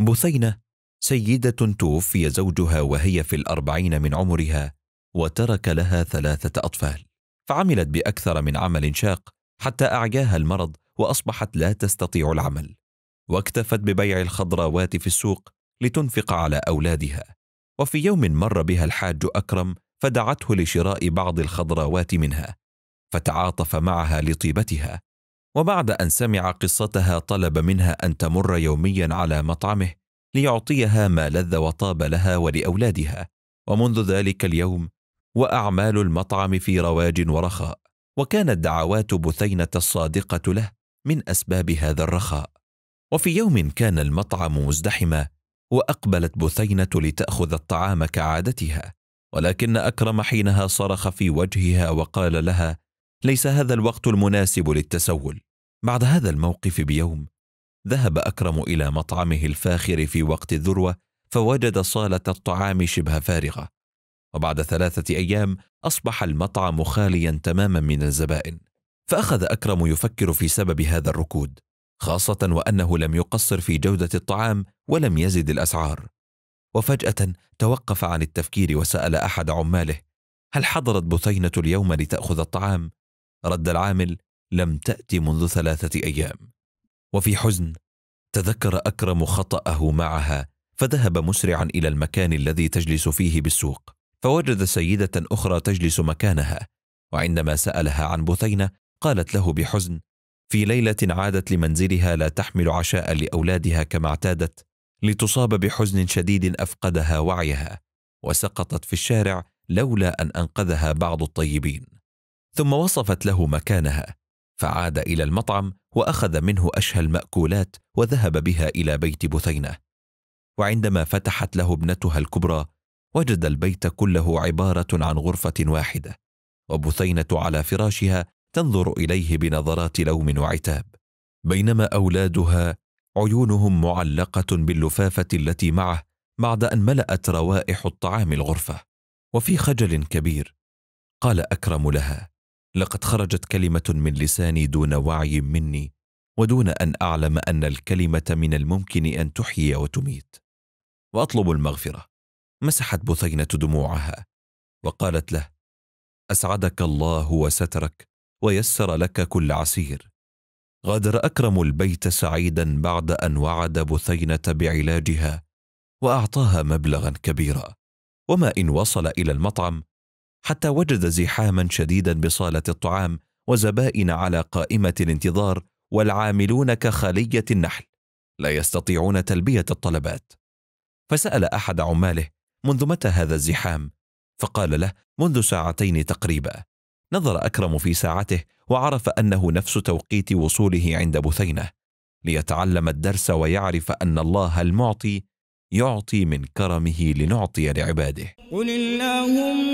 بثينة سيدة توفي زوجها وهي في الأربعين من عمرها وترك لها ثلاثة أطفال فعملت بأكثر من عمل شاق حتى أعياها المرض وأصبحت لا تستطيع العمل واكتفت ببيع الخضروات في السوق لتنفق على أولادها وفي يوم مر بها الحاج أكرم فدعته لشراء بعض الخضروات منها فتعاطف معها لطيبتها وبعد أن سمع قصتها طلب منها أن تمر يوميا على مطعمه ليعطيها ما لذ وطاب لها ولأولادها ومنذ ذلك اليوم وأعمال المطعم في رواج ورخاء وكانت دعوات بثينة الصادقة له من أسباب هذا الرخاء وفي يوم كان المطعم مزدحما وأقبلت بثينة لتأخذ الطعام كعادتها ولكن أكرم حينها صرخ في وجهها وقال لها ليس هذا الوقت المناسب للتسول بعد هذا الموقف بيوم ذهب اكرم الى مطعمه الفاخر في وقت الذروه فوجد صاله الطعام شبه فارغه وبعد ثلاثه ايام اصبح المطعم خاليا تماما من الزبائن فاخذ اكرم يفكر في سبب هذا الركود خاصه وانه لم يقصر في جوده الطعام ولم يزد الاسعار وفجاه توقف عن التفكير وسال احد عماله هل حضرت بثينه اليوم لتاخذ الطعام رد العامل لم تأتي منذ ثلاثة أيام وفي حزن تذكر أكرم خطأه معها فذهب مسرعا إلى المكان الذي تجلس فيه بالسوق فوجد سيدة أخرى تجلس مكانها وعندما سألها عن بثينة قالت له بحزن في ليلة عادت لمنزلها لا تحمل عشاء لأولادها كما اعتادت لتصاب بحزن شديد أفقدها وعيها وسقطت في الشارع لولا أن أنقذها بعض الطيبين ثم وصفت له مكانها فعاد الى المطعم واخذ منه اشهى الماكولات وذهب بها الى بيت بثينه وعندما فتحت له ابنتها الكبرى وجد البيت كله عباره عن غرفه واحده وبثينه على فراشها تنظر اليه بنظرات لوم وعتاب بينما اولادها عيونهم معلقه باللفافه التي معه بعد ان ملات روائح الطعام الغرفه وفي خجل كبير قال اكرم لها لقد خرجت كلمه من لساني دون وعي مني ودون ان اعلم ان الكلمه من الممكن ان تحيي وتميت واطلب المغفره مسحت بثينه دموعها وقالت له اسعدك الله وسترك ويسر لك كل عسير غادر اكرم البيت سعيدا بعد ان وعد بثينه بعلاجها واعطاها مبلغا كبيرا وما ان وصل الى المطعم حتى وجد زحاما شديدا بصاله الطعام وزبائن على قائمه الانتظار والعاملون كخليه النحل لا يستطيعون تلبيه الطلبات فسال احد عماله منذ متى هذا الزحام فقال له منذ ساعتين تقريبا نظر اكرم في ساعته وعرف انه نفس توقيت وصوله عند بثينه ليتعلم الدرس ويعرف ان الله المعطي يعطي من كرمه لنعطي لعباده قل اللهم